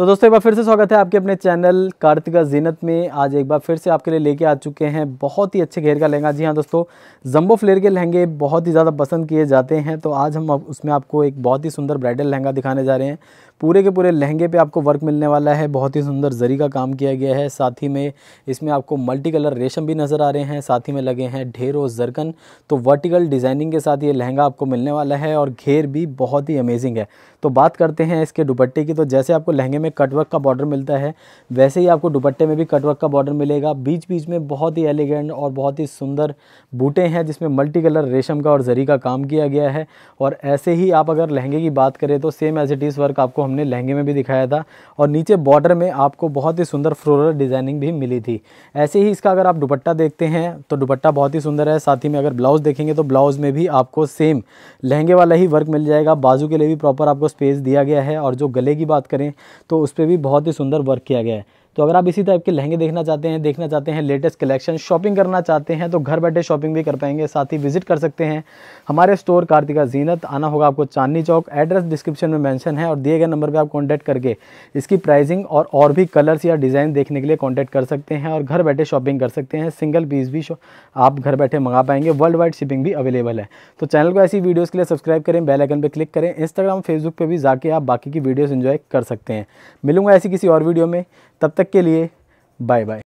तो दोस्तों एक बार फिर से स्वागत है आपके अपने चैनल कार्तिका जीनत में आज एक बार फिर से आपके लिए लेके आ चुके हैं बहुत ही अच्छे घेर का लहंगा जी हाँ दोस्तों जम्बो फ्लेयर के लहंगे बहुत ही ज़्यादा पसंद किए जाते हैं तो आज हम उसमें आपको एक बहुत ही सुंदर ब्राइडल लहंगा दिखाने जा रहे हैं पूरे के पूरे लहंगे पे आपको वर्क मिलने वाला है बहुत ही सुंदर जरी का काम किया गया है साथ ही में इसमें आपको मल्टी कलर रेशम भी नज़र आ रहे हैं साथ ही में लगे हैं ढेरों जरकन तो वर्टिकल डिज़ाइनिंग के साथ ये लहंगा आपको मिलने वाला है और घेर भी बहुत ही अमेजिंग है तो बात करते हैं इसके दुपट्टे की तो जैसे आपको लहंगे में कटवर्क का बॉर्डर मिलता है वैसे ही आपको दुपट्टे में भी कटवर्क का बॉर्डर मिलेगा बीच बीच में बहुत ही एलिगेंट और बहुत ही सुंदर बूटे हैं जिसमें मल्टी कलर रेशम का और जरी का काम किया गया है और ऐसे ही आप अगर लहंगे की बात करें तो same as it is work आपको हमने लहंगे में भी दिखाया था और नीचे बॉर्डर में आपको बहुत ही सुंदर फ्लोरल डिज़ाइनिंग भी मिली थी ऐसे ही इसका अगर आप दुपट्टा देखते हैं तो दुपट्टा बहुत ही सुंदर है साथ ही में अगर ब्लाउज़ देखेंगे तो ब्लाउज़ में भी आपको सेम लहंगे वाला ही वर्क मिल जाएगा बाजू के लिए भी प्रॉपर आपको स्पेस दिया गया है और जो गले की बात करें तो उस पर भी बहुत ही सुंदर वर्क किया गया है तो अगर आप इसी टाइप के लहंगे देखना चाहते हैं देखना चाहते हैं लेटेस्ट कलेक्शन शॉपिंग करना चाहते हैं तो घर बैठे शॉपिंग भी कर पाएंगे साथ ही विजिट कर सकते हैं हमारे स्टोर कार्तिका जीनत आना होगा आपको चांदनी चौक एड्रेस डिस्क्रिप्शन में मैंशन है और दिए गए नंबर पर आप कॉन्टैक्ट करके इसकी प्राइसिंग और और भी कलर्स या डिज़ाइन देखने के लिए कॉन्टैक्ट कर सकते हैं और घर बैठे शॉपिंग कर सकते हैं सिंगल पीस भी आप घर बैठे मंगा पाएंगे वर्ल्ड वाइड शिपिंग भी अवेलेबल है तो चैनल को ऐसी वीडियोज़ के लिए सब्सक्राइब करें बेलाइकन पर क्लिक करें इंस्टाग्राम फेसबुक पर भी जाके आप बाकी की वीडियोज़ इन्जॉय कर सकते हैं मिलूंगा ऐसी किसी और वीडियो में तब तक तक के लिए बाय बाय